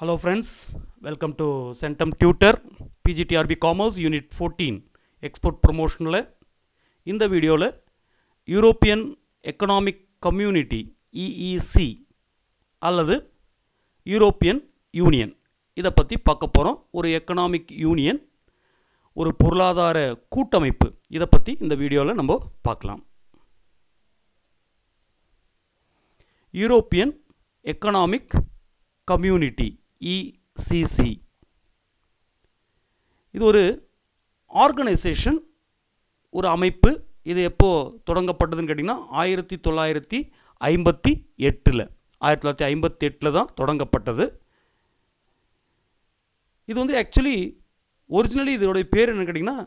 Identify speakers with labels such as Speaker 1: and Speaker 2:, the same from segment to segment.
Speaker 1: hello friends welcome to Centum Tutor PGTRB commerce unit fourteen export Promotional இந்த வீடியோவில் European economic community EEC அல்லது European union இதை பற்றி பார்க்க போகிறோம் ஒரு எக்கனாமிக் யூனியன் ஒரு பொருளாதார கூட்டமைப்பு இதை பற்றி இந்த வீடியோவில் நம்ம பார்க்கலாம் European economic community ECC e இது ஒரு ஆர்கனைசேஷன் ஒரு அமைப்பு இது எப்போது தொடங்கப்பட்டதுன்னு கேட்டிங்கன்னா ஆயிரத்தி தொள்ளாயிரத்தி ஐம்பத்தி எட்டில் ஆயிரத்தி தொள்ளாயிரத்தி ஐம்பத்தி எட்டில் தான் தொடங்கப்பட்டது இது வந்து ஆக்சுவலி ஒரிஜினலி இதோடைய பேர் என்னென்னு கேட்டிங்கன்னா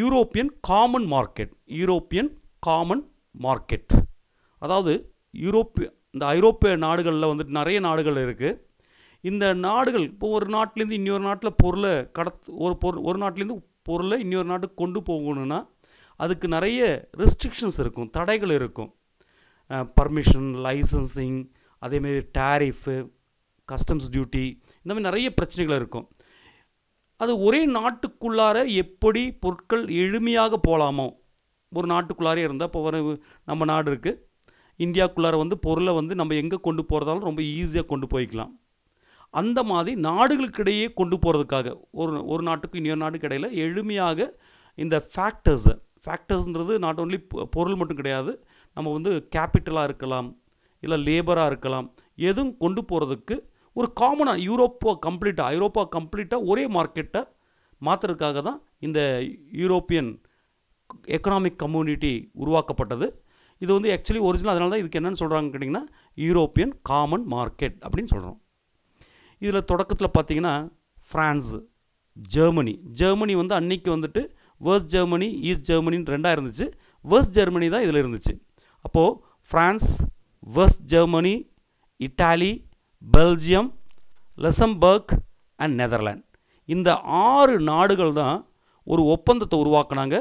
Speaker 1: European common market European common market அதாவது யூரோப்பிய இந்த ஐரோப்பிய நாடுகளில் வந்துட்டு நிறைய நாடுகள் இருக்குது இந்த நாடுகள் இப்போ ஒரு நாட்டிலேருந்து இன்னொரு நாட்டில் பொருளை கடத் ஒரு பொருள் ஒரு நாட்டிலேருந்து பொருளை இன்னொரு நாட்டுக்கு கொண்டு போகணுன்னா அதுக்கு நிறைய ரெஸ்ட்ரிக்ஷன்ஸ் இருக்கும் தடைகள் இருக்கும் பர்மிஷன் லைசன்சிங் அதேமாரி டேரிஃபு கஸ்டம்ஸ் டியூட்டி இந்த மாதிரி நிறைய பிரச்சனைகள் இருக்கும் அது ஒரே நாட்டுக்குள்ளார எப்படி பொருட்கள் எளிமையாக போகலாமோ ஒரு நாட்டுக்குள்ளாரே இருந்தால் இப்போ வர நம்ம நாடு இருக்குது இந்தியாவுக்குள்ளார வந்து பொருளை வந்து நம்ம எங்கே கொண்டு போகிறதாலும் ரொம்ப ஈஸியாக கொண்டு போய்க்கலாம் அந்த மாதிரி நாடுகளுக்கிடையே கொண்டு போகிறதுக்காக ஒரு ஒரு நாட்டுக்கும் இன்னொரு நாட்டுக்கு இடையில் எளிமையாக இந்த ஃபேக்டர்ஸு ஃபேக்டர்ஸ்ன்றது நாட் ஓன்லி பொருள் மட்டும் கிடையாது நம்ம வந்து கேபிட்டலாக இருக்கலாம் இல்லை லேபராக இருக்கலாம் எதுவும் கொண்டு போகிறதுக்கு ஒரு காமனாக யூரோப்பா கம்ப்ளீட்டாக ஐரோப்பா கம்ப்ளீட்டாக ஒரே மார்க்கெட்டை மாற்றுறதுக்காக தான் இந்த யூரோப்பியன் எக்கனாமிக் கம்யூனிட்டி உருவாக்கப்பட்டது இது வந்து ஆக்சுவலி ஒரிஜினல் அதனால தான் இதுக்கு என்னென்னு சொல்கிறாங்க கேட்டிங்கன்னா யூரோப்பியன் காமன் மார்க்கெட் அப்படின்னு சொல்கிறோம் இதில் தொடக்கத்தில் பார்த்தீங்கன்னா ஃப்ரான்ஸு ஜெர்மனி ஜெர்மனி வந்து அன்னைக்கு வந்துட்டு வேர்ஸ் ஜெர்மனி ஈஸ்ட் ஜெர்மனின்னு ரெண்டாக இருந்துச்சு வேர்ஸ் ஜெர்மனி தான் இதில் இருந்துச்சு அப்போது France West Germany Italy Belgium Luxembourg and Netherland இந்த ஆறு நாடுகள் தான் ஒரு ஒப்பந்தத்தை உருவாக்குனாங்க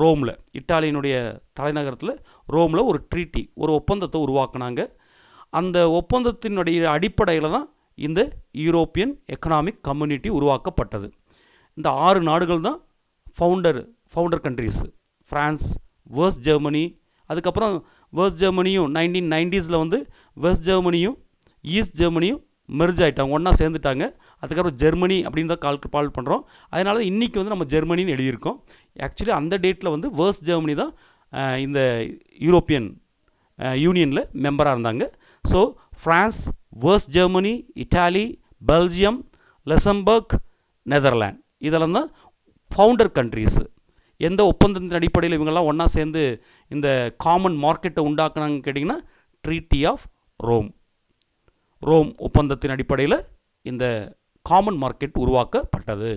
Speaker 1: ரோமில் இட்டாலியினுடைய தலைநகரத்தில் ரோமில் ஒரு ட்ரீட்டி ஒரு ஒப்பந்தத்தை உருவாக்குனாங்க அந்த ஒப்பந்தத்தினுடைய அடிப்படையில் தான் இந்த யூரோப்பியன் எக்கனாமிக் கம்யூனிட்டி உருவாக்கப்பட்டது இந்த ஆறு நாடுகள் தான் ஃபவுண்டர் ஃபவுண்டர் கண்ட்ரீஸ் ஃப்ரான்ஸ் வேர்ஸ் ஜெர்மனி அதுக்கப்புறம் வேர்ஸ் ஜெர்மனியும் நைன்டீன் நைன்டிஸில் வந்து வெஸ்ட் ஜெர்மனியும் ஈஸ்ட் ஜெர்மனியும் மெர்ஜ் ஆகிட்டாங்க ஒன்றா சேர்ந்துட்டாங்க அதுக்கப்புறம் ஜெர்மனி அப்படின்னு தான் கால் பால் பண்ணுறோம் அதனால இன்றைக்கி வந்து நம்ம ஜெர்மனின்னு எழுதியிருக்கோம் ஆக்சுவலி அந்த டேட்டில் வந்து வேர்ஸ் ஜெர்மனி தான் இந்த யூரோப்பியன் யூனியனில் மெம்பராக இருந்தாங்க ஸோ ஃப்ரான்ஸ் வேர்ஸ் Germany Italy Belgium Luxembourg Netherland இதெல்லாம் தான் ஃபவுண்டர் கண்ட்ரீஸு எந்த ஒப்பந்தத்தின் அடிப்படையில் இவங்கெல்லாம் ஒன்றா சேர்ந்து இந்த காமன் மார்க்கெட்டை உண்டாக்குனாங்க கேட்டிங்கன்னா ட்ரீட்டி ஆஃப் ரோம் ரோம் ஒப்பந்தத்தின் அடிப்படையில் இந்த காமன் மார்க்கெட் உருவாக்கப்பட்டது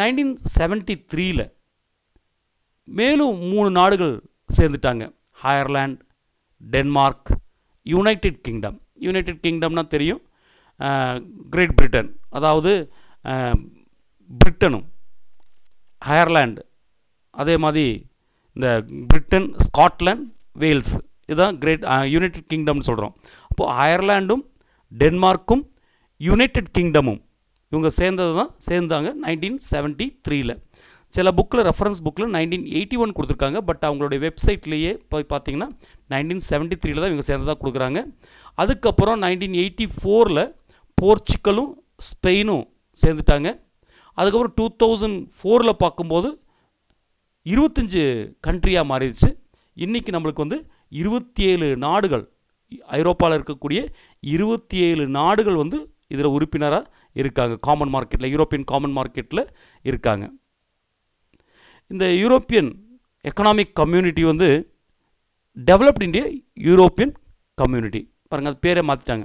Speaker 1: நைன்டீன் செவன்ட்டி த்ரீயில் மேலும் மூணு நாடுகள் சேர்ந்துட்டாங்க Ireland Denmark United Kingdom United கிங்டம்னா தெரியும் கிரேட் பிரிட்டன் அதாவது பிரிட்டனும் அயர்லாண்டு அதே மாதிரி இந்த பிரிட்டன் ஸ்காட்லாண்ட் வேல்ஸ் இதுதான் கிரேட் யுனைடெட் கிங்டம்னு சொல்கிறோம் அப்போது அயர்லாண்டும் டென்மார்க்கும் யுனைடெட் கிங்டமும் இவங்க சேர்ந்தது தான் சேர்ந்தாங்க நைன்டீன் செவன்ட்டி த்ரீயில் சில புக்கில் ரெஃபரன்ஸ் புக்கில் நைன்டீன் எயிட்டி ஒன் கொடுத்துருக்காங்க பட் அவங்களுடைய வெப்சைட்லேயே போய் பார்த்தீங்கன்னா நைன்டீன் செவன்ட்டி த்ரீல தான் இவங்க தான் கொடுக்குறாங்க அதுக்கப்புறம் நைன்டீன் எயிட்டி ஃபோரில் போர்ச்சுக்கலும் ஸ்பெயினும் சேர்ந்துட்டாங்க அதுக்கப்புறம் டூ தௌசண்ட் ஃபோரில் பார்க்கும்போது இருபத்தஞ்சு கண்ட்ரியாக மாறிடுச்சு இன்றைக்கி நம்மளுக்கு வந்து இருபத்தி ஏழு நாடுகள் ஐரோப்பாவில் இருக்கக்கூடிய இருபத்தி ஏழு நாடுகள் வந்து இதில் உறுப்பினராக இருக்காங்க காமன் மார்க்கெட்டில் யூரோப்பியன் காமன் மார்க்கெட்டில் இருக்காங்க இந்த யூரோப்பியன் எக்கனாமிக் கம்யூனிட்டி வந்து டெவலப்ட் இந்திய யூரோப்பியன் கம்யூனிட்டி பாருங்கள் அது பேரே மாற்றிட்டாங்க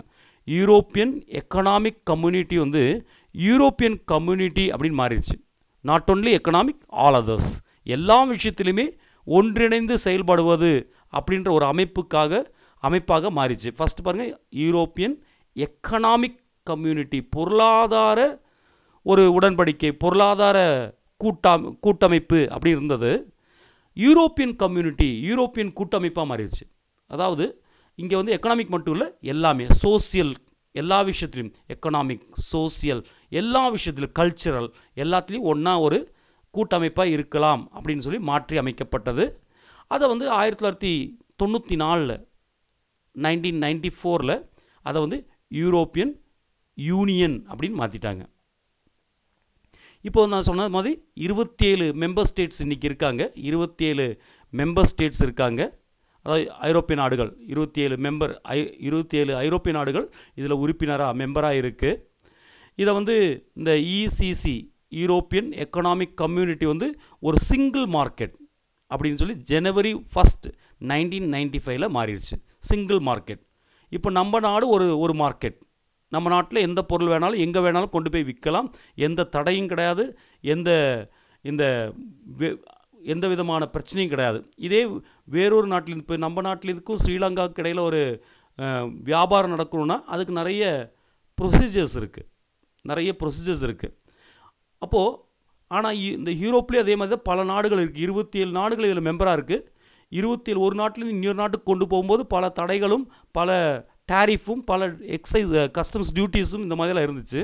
Speaker 1: யூரோப்பியன் எக்கனாமிக் கம்யூனிட்டி வந்து யூரோப்பியன் கம்யூனிட்டி அப்படின்னு மாறிடுச்சு not only economic all others எல்லா விஷயத்திலுமே ஒன்றிணைந்து செயல்படுவது அப்படின்ற ஒரு அமைப்புக்காக அமைப்பாக மாறிச்சு ஃபஸ்ட்டு பாருங்கள் யூரோப்பியன் எக்கனாமிக் கம்யூனிட்டி பொருளாதார ஒரு உடன்படிக்கை பொருளாதார கூட்டா கூட்டமைப்பு அப்படி இருந்தது யூரோப்பியன் கம்யூனிட்டி யூரோப்பியன் கூட்டமைப்பாக மாறிடுச்சு அதாவது இங்கே வந்து எக்கனாமிக் மட்டும் இல்லை எல்லாமே சோசியல் எல்லா விஷயத்துலையும் எக்கனாமிக் சோசியல் எல்லா விஷயத்துலையும் கல்ச்சுரல் எல்லாத்துலேயும் ஒன்றா ஒரு கூட்டமைப்பாக இருக்கலாம் அப்படின்னு சொல்லி மாற்றி அமைக்கப்பட்டது அதை வந்து ஆயிரத்தி தொள்ளாயிரத்தி தொண்ணூற்றி நாலில் நைன்டீன் நைன்டி ஃபோரில் அதை வந்து யூரோப்பியன் யூனியன் அப்படின்னு மாற்றிட்டாங்க இப்போது நான் சொன்னது மாதிரி இருபத்தேழு மெம்பர் ஸ்டேட்ஸ் இன்றைக்கி இருக்காங்க இருபத்தேழு மெம்பர் ஸ்டேட்ஸ் இருக்காங்க அதாவது ஐரோப்பிய நாடுகள் இருபத்தி ஏழு மெம்பர் ஐ இருபத்தி ஏழு ஐரோப்பிய நாடுகள் இதில் உறுப்பினராக மெம்பராக இருக்குது இதை வந்து இந்த இசிசி யூரோப்பியன் எக்கனாமிக் கம்யூனிட்டி வந்து ஒரு சிங்கிள் மார்க்கெட் அப்படின்னு சொல்லி ஜனவரி ஃபஸ்ட் நைன்டீன் நைன்டி ஃபைவ்ல மாறிடுச்சு சிங்கிள் மார்க்கெட் இப்போ நம்ம நாடு ஒரு ஒரு மார்க்கெட் நம்ம நாட்டில் எந்த பொருள் வேணாலும் எங்கே வேணாலும் கொண்டு போய் விற்கலாம் எந்த தடையும் கிடையாது எந்த இந்த எந்த விதமான பிரச்சனையும் கிடையாது இதே வேறொரு நாட்டில் இப்போ நம்ம நாட்டில் இருக்கும் ஸ்ரீலங்காவுக்கு இடையில் ஒரு வியாபாரம் நடக்கணும்னா அதுக்கு நிறைய ப்ரொசீஜர்ஸ் இருக்குது நிறைய ப்ரொசீஜர்ஸ் இருக்குது அப்போது ஆனால் இந்த யூரோப்லேயே அதே மாதிரி தான் பல நாடுகள் இருக்குது இருபத்தி ஏழு நாடுகள் இதில் மெம்பராக இருக்குது இருபத்தி ஏழு ஒரு நாட்டிலேருந்து இன்னொரு நாட்டுக்கு கொண்டு போகும்போது பல தடைகளும் பல டேரிஃபும் பல எக்ஸைஸ் கஸ்டம்ஸ் டியூட்டிஸும் இந்த மாதிரிலாம் இருந்துச்சு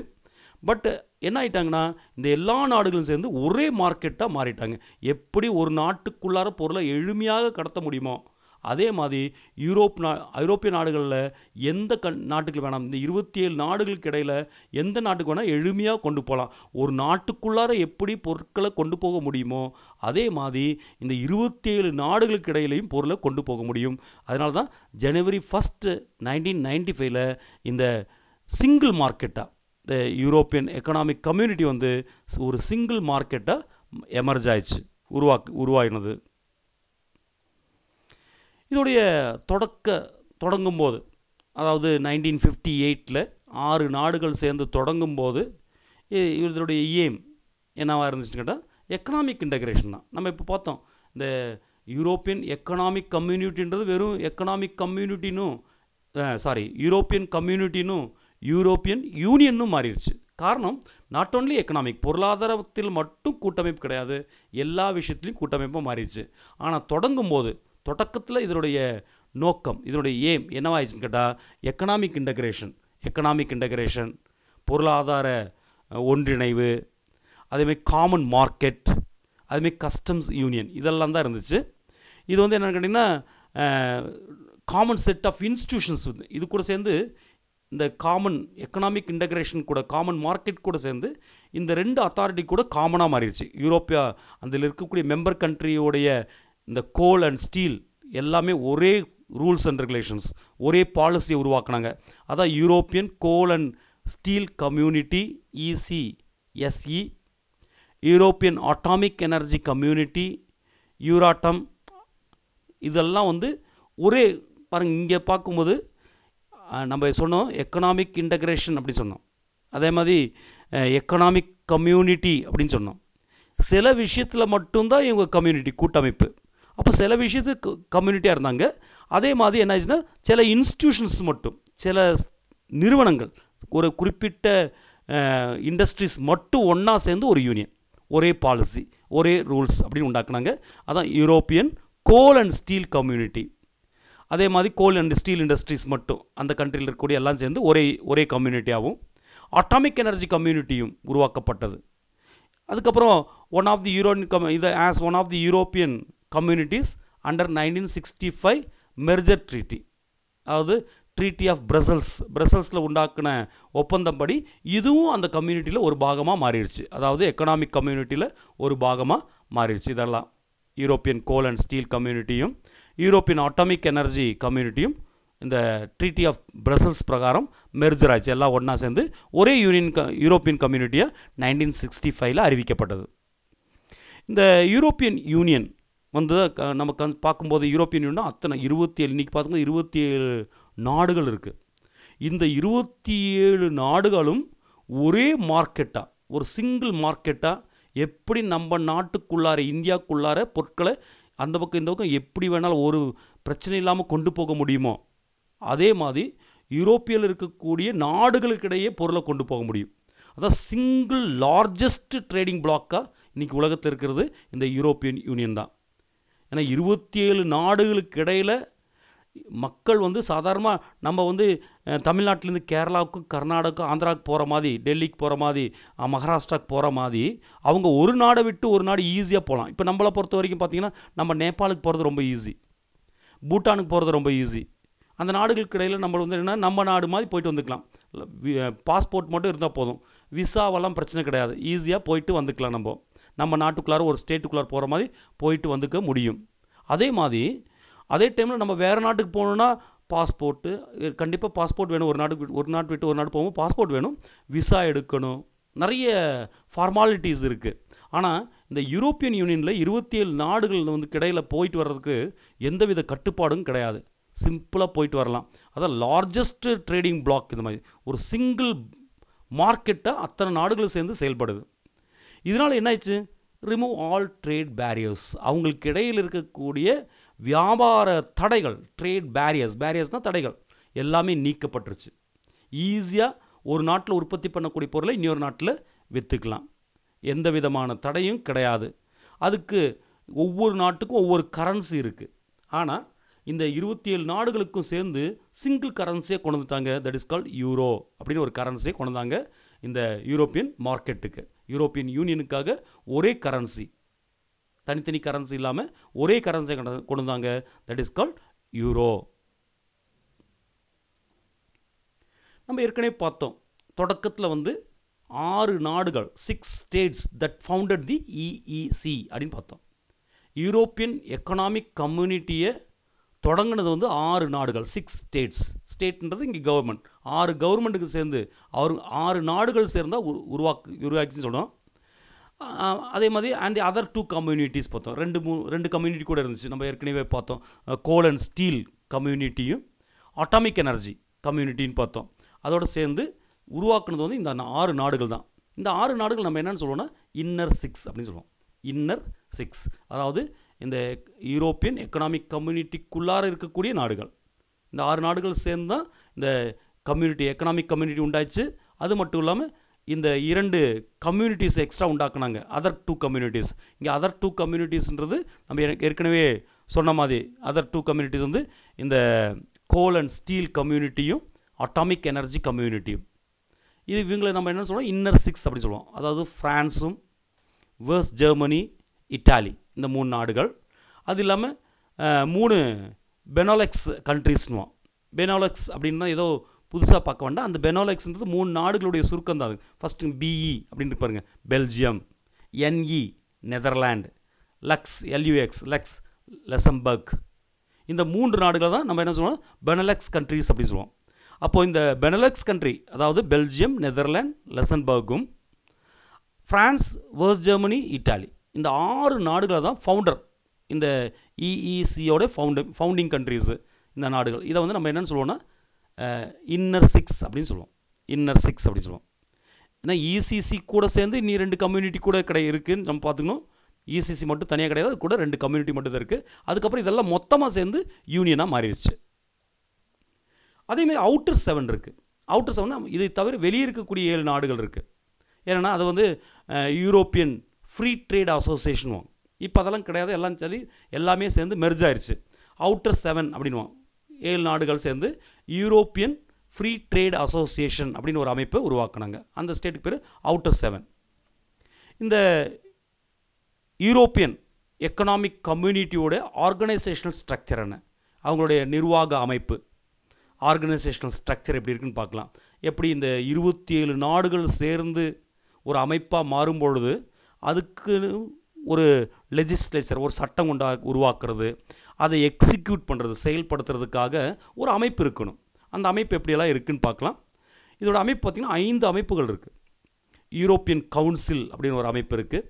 Speaker 1: பட் என்ன ஆகிட்டாங்கன்னா இந்த எல்லா நாடுகளும் சேர்ந்து ஒரே மார்க்கெட்டாக மாறிட்டாங்க எப்படி ஒரு நாட்டுக்குள்ளார பொருளை எளிமையாக கடத்த முடியுமோ அதே மாதிரி யூரோப் நா ஐரோப்பிய நாடுகளில் எந்த கண் நாட்டுக்கு வேணாம் இந்த இருபத்தி ஏழு நாடுகளுக்கு இடையில் எந்த நாட்டுக்கு வேணால் எளிமையாக கொண்டு போகலாம் ஒரு நாட்டுக்குள்ளார எப்படி பொருட்களை கொண்டு போக முடியுமோ அதே மாதிரி இந்த இருபத்தி ஏழு நாடுகளுக்கு இடையிலையும் பொருளை கொண்டு போக முடியும் அதனால தான் ஜனவரி ஃபஸ்ட்டு நைன்டீன் நைன்டி ஃபைவ்ல இந்த சிங்கிள் மார்க்கெட்டாக இந்த யூரோப்பியன் எக்கனாமிக் கம்யூனிட்டி வந்து ஒரு சிங்கிள் மார்க்கெட்டாக எமர்ஜ் ஆயிடுச்சு உருவாக்கு உருவாகினது இதோடைய தொடக்க தொடங்கும் போது அதாவது நைன்டீன் ஃபிஃப்டி எயிட்டில் ஆறு நாடுகள் சேர்ந்து தொடங்கும் போது இதனுடைய எய்ம் என்னவாக இருந்துச்சுன்னு கேட்டால் எக்கனாமிக் இன்டகிரேஷன் தான் நம்ம இப்போ பார்த்தோம் இந்த யூரோப்பியன் எக்கனாமிக் கம்யூனிட்டின்றது வெறும் எக்கனாமிக் கம்யூனிட்டினும் சாரி யூரோப்பியன் கம்யூனிட்டினும் யூரோப்பியன் யூனியன்னும் மாறிடுச்சு காரணம் நாட் ஓன்லி எக்கனாமிக் பொருளாதாரத்தில் மட்டும் கூட்டமைப்பு கிடையாது எல்லா விஷயத்துலையும் கூட்டமைப்பாக மாறிடுச்சு ஆனால் தொடங்கும் போது தொடக்கத்தில் இதனுடைய நோக்கம் இதனுடைய ஏம் என்னவாயிடுச்சுன்னு கேட்டால் எக்கனாமிக் இன்டகிரேஷன் எக்கனாமிக் இன்டகிரேஷன் பொருளாதார ஒன்றிணைவு அதேமாதிரி காமன் மார்க்கெட் அதுமாரி கஸ்டம்ஸ் யூனியன் இதெல்லாம் தான் இருந்துச்சு இது வந்து என்னென்னு கேட்டிங்கன்னா காமன் செட் ஆஃப் இன்ஸ்டியூஷன்ஸ் இது கூட சேர்ந்து இந்த காமன் எக்கனாமிக் இன்டகிரேஷன் கூட காமன் மார்க்கெட் கூட சேர்ந்து இந்த ரெண்டு அத்தாரிட்டி கூட காமனாக மாறிடுச்சு யூரோப்பியா அதில் இருக்கக்கூடிய மெம்பர் கண்ட்ரியோடைய இந்த கோல் அண்ட் ஸ்டீல் எல்லாமே ஒரே ரூல்ஸ் அண்ட் ரெகுலேஷன்ஸ் ஒரே பாலிசியை உருவாக்குனாங்க அதான் European coal and steel community EC SE European atomic energy community Euratom இதெல்லாம் வந்து ஒரே பாருங்கள் இங்கே பார்க்கும்போது நம்ம சொன்னோம் எக்கனாமிக் இன்டகிரேஷன் அப்படின்னு சொன்னோம் அதே மாதிரி எக்கனாமிக் கம்யூனிட்டி அப்படின்னு சொன்னோம் சில விஷயத்தில் மட்டும்தான் இவங்க கம்யூனிட்டி கூட்டமைப்பு அப்போ சில விஷயத்துக்கு கம்யூனிட்டியாக இருந்தாங்க அதே மாதிரி என்ன ஆச்சுன்னா சில இன்ஸ்டிடியூஷன்ஸ் மட்டும் சில நிறுவனங்கள் ஒரு குறிப்பிட்ட இண்டஸ்ட்ரீஸ் மட்டும் ஒன்றா சேர்ந்து ஒரு யூனியன் ஒரே பாலிசி ஒரே ரூல்ஸ் அப்படின்னு உண்டாக்குனாங்க அதான் European coal and steel community அதே மாதிரி கோல் அண்ட் ஸ்டீல் இண்டஸ்ட்ரீஸ் மட்டும் அந்த கண்ட்ரியில் இருக்கக்கூடிய எல்லாம் சேர்ந்து ஒரே ஒரே கம்யூனிட்டியாகவும் அட்டாமிக் எனர்ஜி கம்யூனிட்டியும் உருவாக்கப்பட்டது அதுக்கப்புறம் one of the euro come இதை as one of the European communities under nineteen sixty five merger treaty அதாவது ட்ரீட்டி ஆஃப் பிரசல்ஸ் பிரசல்ஸில் உண்டாக்குன ஒப்பந்தப்படி இதுவும் அந்த கம்யூனிட்டியில் ஒரு பாகமாக மாறிடுச்சு அதாவது எக்கனாமிக் கம்யூனிட்டியில் ஒரு பாகமாக மாறிடுச்சு இதெல்லாம் யூரோப்பியன் கோல் அண்ட் ஸ்டீல் கம்யூனிட்டியும் யூரோப்பியன் ஆட்டமிக் எனர்ஜி கம்யூனிட்டியும் இந்த ட்ரீட்டி ஆஃப் பிரசல்ஸ் பிரகாரம் மெர்ஜர் ஆச்சு எல்லாம் ஒன்றா சேர்ந்து ஒரே யூனியன் க யூரோப்பியன் கம்யூனிட்டியாக நைன்டீன் சிக்ஸ்டி ஃபைவ்ல அறிவிக்கப்பட்டது இந்த யூரோப்பியன் யூனியன் வந்து நம்ம கண் பார்க்கும்போது யூரோப்பியன் யூனியன் அத்தனை இருபத்தி ஏழு இன்றைக்கி பார்த்துங்க இருபத்தி ஏழு நாடுகள் இருக்குது இந்த இருபத்தி ஏழு நாடுகளும் ஒரே மார்க்கெட்டாக ஒரு சிங்கிள் மார்க்கெட்டாக எப்படி நம்ம நாட்டுக்குள்ளார இந்தியாவுக்குள்ளார பொருட்களை அந்த பக்கம் இந்த பக்கம் எப்படி வேணாலும் ஒரு பிரச்சனை இல்லாமல் கொண்டு போக முடியுமோ அதே மாதிரி யூரோப்பியில் இருக்கக்கூடிய நாடுகளுக்கிடையே பொருளை கொண்டு போக முடியும் அதான் சிங்கிள் லார்ஜஸ்ட் ட்ரேடிங் பிளாக்காக இன்றைக்கி உலகத்தில் இருக்கிறது இந்த யூரோப்பியன் யூனியன் தான் ஏன்னா இருபத்தி ஏழு நாடுகளுக்கு இடையில் மக்கள் வந்து சாதாரணமாக நம்ம வந்து தமிழ்நாட்டிலேருந்து கேரளாவுக்கும் கர்நாடகம் ஆந்திராவுக்கு போகிற மாதிரி டெல்லிக்கு போகிற மாதிரி மகாராஷ்டிராவுக்கு போகிற மாதிரி அவங்க ஒரு நாடை விட்டு ஒரு நாடு ஈஸியாக போகலாம் இப்போ நம்மளை பொறுத்த வரைக்கும் பார்த்திங்கன்னா நம்ம நேபாளுக்கு போகிறது ரொம்ப ஈஸி பூட்டானுக்கு போகிறது ரொம்ப ஈஸி அந்த நாடுகளுக்கு இடையில் நம்ம வந்து என்ன நம்ம நாடு மாதிரி போயிட்டு வந்துக்கலாம் பாஸ்போர்ட் மட்டும் இருந்தால் போதும் விசாவெல்லாம் பிரச்சனை கிடையாது ஈஸியாக போயிட்டு வந்துக்கலாம் நம்ம நம்ம நாட்டுக்குள்ளார ஒரு ஸ்டேட்டுக்குள்ளார போகிற மாதிரி போயிட்டு வந்துக்க முடியும் அதே மாதிரி அதே டைமில் நம்ம வேறு நாட்டுக்கு போகணுன்னா பாஸ்போர்ட்டு கண்டிப்பாக பாஸ்போர்ட் வேணும் ஒரு நாட்டுக்கு ஒரு நாட்டு விட்டு ஒரு நாடு போகும்போது பாஸ்போர்ட் வேணும் விசா எடுக்கணும் நிறைய ஃபார்மாலிட்டிஸ் இருக்குது ஆனால் இந்த யூரோப்பியன் யூனியனில் இருபத்தி ஏழு நாடுகள் வந்து கிடையில் போயிட்டு வர்றதுக்கு எந்தவித கட்டுப்பாடும் கிடையாது சிம்பிளாக போயிட்டு வரலாம் அதான் லார்ஜஸ்ட் ட்ரேடிங் பிளாக் இந்த மாதிரி ஒரு சிங்கிள் மார்க்கெட்டாக அத்தனை நாடுகளும் சேர்ந்து செயல்படுது இதனால் என்னாச்சு ரிமூவ் ஆல் ட்ரேட் பேரியர்ஸ் அவங்களுக்கு இடையில் இருக்கக்கூடிய வியாபார தடைகள் ட்ரேட் பேரியர்ஸ் பேரியர்ஸ்னால் தடைகள் எல்லாமே நீக்கப்பட்டுருச்சு ஈஸியாக ஒரு நாட்டில் உற்பத்தி பண்ணக்கூடிய பொருளை இன்னொரு நாட்டில் விற்றுக்கலாம் எந்த விதமான தடையும் கிடையாது அதுக்கு ஒவ்வொரு நாட்டுக்கும் ஒவ்வொரு கரன்சி இருக்குது ஆனால் இந்த இருபத்தி ஏழு நாடுகளுக்கும் சேர்ந்து சிங்கிள் கரன்சியை கொண்டு வந்துட்டாங்க தட் இஸ் கால்ட் யூரோ அப்படின்னு ஒரு கரன்சியை கொண்டு வந்தாங்க இந்த யூரோப்பியன் மார்க்கெட்டுக்கு யூரோப்பியன் யூனியனுக்காக ஒரே கரன்சி தனித்தனி கரன்சி இல்லாமல் ஒரே கரன்சி கொண்டு வந்தாங்க தட் இஸ் கால்ட் யூரோ நம்ம ஏற்கனவே பார்த்தோம் தொடக்கத்தில் வந்து ஆறு நாடுகள் six states that founded the EEC அப்படின்னு பார்த்தோம் யூரோப்பியன் எக்கனாமிக் கம்யூனிட்டியை தொடங்கினது வந்து ஆறு நாடுகள் சிக்ஸ் ஸ்டேட்ஸ் ஸ்டேட்ன்றது இங்கே கவர்மெண்ட் ஆறு கவர்மெண்ட்டுக்கு சேர்ந்து அவர் ஆறு நாடுகள் சேர்ந்தால் உரு உருவாக்கு உருவாக்கின்னு சொல்கிறோம் அதே மாதிரி அண்ட் அதர் டூ கம்யூனிட்டிஸ் பார்த்தோம் ரெண்டு மூணு ரெண்டு கம்யூனிட்டி கூட இருந்துச்சு நம்ம ஏற்கனவே பார்த்தோம் கோல் அண்ட் ஸ்டீல் கம்யூனிட்டியும் அட்டாமிக் எனர்ஜி கம்யூனிட்டின்னு பார்த்தோம் அதோடு சேர்ந்து உருவாக்குனது வந்து இந்த ஆறு நாடுகள் தான் இந்த ஆறு நாடுகள் நம்ம என்னென்னு சொல்லுவோம்னா இன்னர் சிக்ஸ் அப்படின்னு சொல்லுவோம் இன்னர் சிக்ஸ் அதாவது இந்த யூரோப்பியன் எக்கனாமிக் கம்யூனிட்டிக்குள்ளார இருக்கக்கூடிய நாடுகள் இந்த ஆறு நாடுகள் சேர்ந்து தான் இந்த கம்யூனிட்டி எக்கனாமிக் கம்யூனிட்டி உண்டாச்சு அது மட்டும் இல்லாமல் இந்த இரண்டு கம்யூனிட்டிஸ் எக்ஸ்ட்ரா உண்டாக்குனாங்க அதர் டூ கம்யூனிட்டிஸ் இங்கே அதர் டூ கம்யூனிட்டிஸ்ன்றது நம்ம ஏற்கனவே சொன்ன மாதிரி அதர் டூ கம்யூனிட்டிஸ் வந்து இந்த கோல் அண்ட் ஸ்டீல் கம்யூனிட்டியும் அட்டாமிக் எனர்ஜி கம்யூனிட்டியும் இது இவங்களை நம்ம என்ன சொல்கிறோம் இன்னர் சிக்ஸ் அப்படின்னு சொல்லுவோம் அதாவது ஃப்ரான்ஸும் வேர்ஸ் ஜெர்மனி இட்டாலி இந்த மூணு நாடுகள் அது இல்லாமல் மூணு பெனாலெக்ஸ் கண்ட்ரிஸ்னுவோம் பெனாலெக்ஸ் அப்படின்னா ஏதோ புதுசாக பார்க்க வேண்டாம் அந்த பெனாலெக்ஸ்ன்றது மூணு நாடுகளுடைய சுருக்கம் தான் அது ஃபஸ்ட்டு பிஇ e அப்படின்னு பாருங்கள் Belgium NE Netherland Lux LUX Lux Luxembourg இந்த மூன்று நாடுகளை தான் நம்ம என்ன சொல்லுவோம் பெனலெக்ஸ் கண்ட்ரிஸ் அப்படின்னு சொல்லுவோம் அப்போது இந்த பெனலெக்ஸ் கண்ட்ரி அதாவது பெல்ஜியம் நெதர்லாண்ட் லெசன்பர்க்கும் ஃப்ரான்ஸ் வேர்ஸ் ஜெர்மனி இட்டாலி இந்த ஆறு நாடுகளை தான் ஃபவுண்டர் இந்த இஇசியோட ஃபவுண்டிங் ஃபவுண்டிங் கண்ட்ரீஸு இந்த நாடுகள் இதை வந்து நம்ம என்னென்னு சொல்லுவோம்னா இன்னர் சிக்ஸ் அப்படின்னு சொல்லுவோம் இன்னர் சிக்ஸ் அப்படின்னு சொல்லுவோம் ஏன்னா இசிசி e கூட சேர்ந்து நீ ரெண்டு கம்யூனிட்டி கூட கிடை இருக்குதுன்னு நம்ம பார்த்துக்கணும் இசிசி e மட்டும் தனியாக கிடையாது அது கூட ரெண்டு கம்யூனிட்டி மட்டும் தான் இருக்குது அதுக்கப்புறம் இதெல்லாம் மொத்தமாக சேர்ந்து யூனியனாக மாறிடுச்சு அதேமாதிரி அவுட்டர் செவன் இருக்குது அவுட்டர் செவன் இதை தவிர வெளியே இருக்கக்கூடிய ஏழு நாடுகள் இருக்குது ஏன்னா அது வந்து யூரோப்பியன் ஃப்ரீ ட்ரேட் அசோசியேஷன்வாங்க இப்போ அதெல்லாம் கிடையாது எல்லாம் சரி எல்லாமே சேர்ந்து மெர்ஜ் ஆயிடுச்சு அவுட்டர் செவன் அப்படின்வாங்க ஏழு நாடுகள் சேர்ந்து யூரோப்பியன் ஃப்ரீ ட்ரேட் அசோசியேஷன் அப்படின்னு ஒரு அமைப்பை உருவாக்குனாங்க அந்த ஸ்டேட்டுக்கு பேர் அவுட்டர் செவன் இந்த யூரோப்பியன் எக்கனாமிக் கம்யூனிட்டியோட ஆர்கனைசேஷனல் ஸ்ட்ரக்சர் என்ன அவங்களுடைய நிர்வாக அமைப்பு ஆர்கனைசேஷனல் ஸ்ட்ரக்சர் எப்படி இருக்குன்னு பார்க்கலாம் எப்படி இந்த இருபத்தி ஏழு நாடுகள் சேர்ந்து ஒரு அமைப்பாக மாறும்பொழுது அதுக்குன்னு ஒரு லெஜிஸ்லேச்சர் ஒரு சட்டம் உண்டா உருவாக்குறது அதை எக்ஸிக்யூட் பண்ணுறது செயல்படுத்துறதுக்காக ஒரு அமைப்பு இருக்கணும் அந்த அமைப்பு எப்படியெல்லாம் இருக்குதுன்னு பார்க்கலாம் இதோட அமைப்பு பார்த்திங்கன்னா ஐந்து அமைப்புகள் இருக்குது யூரோப்பியன் கவுன்சில் அப்படின்னு ஒரு அமைப்பு இருக்குது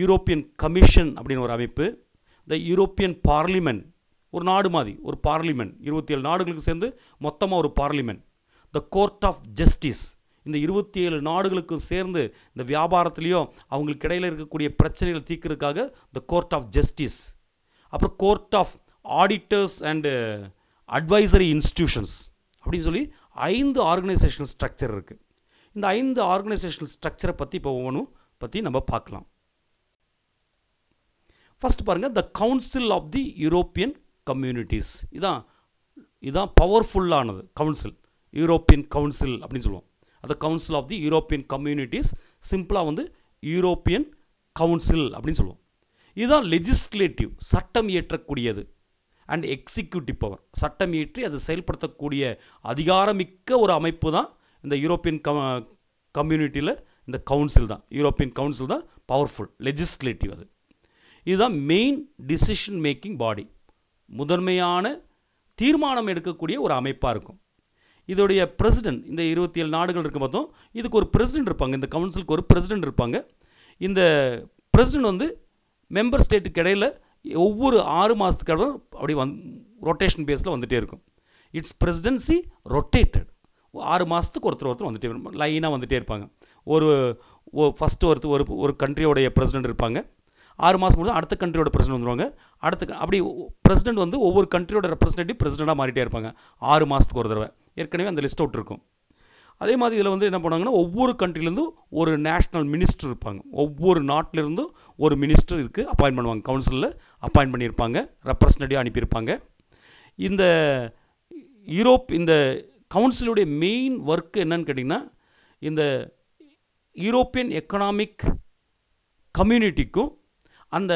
Speaker 1: யூரோப்பியன் கமிஷன் அப்படின்னு ஒரு அமைப்பு இந்த யூரோப்பியன் பார்லிமெண்ட் ஒரு நாடு மாதிரி ஒரு பார்லிமெண்ட் இருபத்தி ஏழு நாடுகளுக்கு சேர்ந்து மொத்தமாக ஒரு parliament the court of justice இந்த இருபத்தி ஏழு நாடுகளுக்கும் சேர்ந்து இந்த வியாபாரத்திலையும் அவங்களுக்கு இடையில் இருக்கக்கூடிய பிரச்சனைகள் தீர்க்கறதுக்காக இந்த கோர்ட் ஆஃப் ஜஸ்டிஸ் அப்புறம் court of auditors and advisory institutions அப்படின்னு சொல்லி ஐந்து ஆர்கனைசேஷன் ஸ்ட்ரக்சர் இருக்குது இந்த ஐந்து ஆர்கனைசேஷன் ஸ்ட்ரக்சரை பற்றி இப்போ ஒவ்வொன்றும் பற்றி நம்ம பார்க்கலாம் ஃபஸ்ட் பாருங்கள் the council of the European communities இதான் இதான் பவர்ஃபுல்லானது கவுன்சில் யூரோப்பியன் கவுன்சில் அப்படின்னு சொல்லுவோம் அது council of the European communities சிம்பிளாக வந்து யூரோப்பியன் கவுன்சில் அப்படின்னு சொல்லுவோம் இதுதான் லெஜிஸ்லேட்டிவ் சட்டம் இயற்றக்கூடியது அண்ட் எக்ஸிக்யூட்டிவ் பவர் சட்டம் இயற்றி அதை செயல்படுத்தக்கூடிய அதிகாரமிக்க ஒரு அமைப்பு தான் இந்த யூரோப்பியன் கம்யூனிட்டியில் இந்த கவுன்சில் தான் யூரோப்பியன் கவுன்சில் தான் பவர்ஃபுல் லெஜிஸ்லேட்டிவ் அது இதுதான் மெயின் டிசிஷன் மேக்கிங் பாடி முதன்மையான தீர்மானம் எடுக்கக்கூடிய ஒரு அமைப்பாக இருக்கும் இதோடைய பிரசிடென்ட் இந்த இருபத்தி ஏழு நாடுகள் இருக்க பார்த்தோம் இதுக்கு ஒரு பிரசிடென்ட் இருப்பாங்க இந்த கவுன்சிலுக்கு ஒரு பிரசிடென்ட் இருப்பாங்க இந்த பிரசிடென்ட் வந்து மெம்பர் ஸ்டேட்டுக்கு இடையில் ஒவ்வொரு ஆறு மாதத்துக்கு இடம் அப்படி வந் ரொட்டேஷன் பேஸில் வந்துகிட்டே இருக்கும் இட்ஸ் பிரசிடென்சி ரொட்டேட்டட் ஆறு மாதத்துக்கு ஒருத்தர் ஒருத்தர் வந்துகிட்டே இருப்பாங்க லைனாக வந்துகிட்டே இருப்பாங்க ஒரு ஃபஸ்ட்டு ஒருத்தர் ஒரு ஒரு கண்ட்ரியோடைய பிரசிடென்ட் இருப்பாங்க ஆறு மாதம் முடிஞ்சால் அடுத்த கண்ட்ரியோட பிரசிடென்ட் வந்துடுவாங்க அடுத்த அப்படி பிரசிடென்ட் வந்து ஒவ்வொரு கண்ட்ரியோட ரெப்ரஸன்டேட்டிவ் பிரசிடெண்ட்டாக மாறிட்டே இருப்பாங்க ஆறு மாதத்துக்கு ஒரு தடவை ஏற்கனவே அந்த லிஸ்ட் அவுட் இருக்கும் அதே மாதிரி இதில் வந்து என்ன பண்ணுவாங்கன்னா ஒவ்வொரு கண்ட்ரிலேருந்து ஒரு நேஷ்னல் மினிஸ்டர் இருப்பாங்க ஒவ்வொரு நாட்டிலேருந்தும் ஒரு மினிஸ்டர் இருக்குது அப்பாயின்ட் பண்ணுவாங்க கவுன்சிலில் அப்பாயின்ட் பண்ணியிருப்பாங்க ரெப்ரஸன்டேட்டிவாக அனுப்பியிருப்பாங்க இந்த யூரோப் இந்த கவுன்சிலுடைய மெயின் ஒர்க் என்னன்னு கேட்டிங்கன்னா இந்த யூரோப்பியன் எக்கனாமிக் கம்யூனிட்டிக்கும் அந்த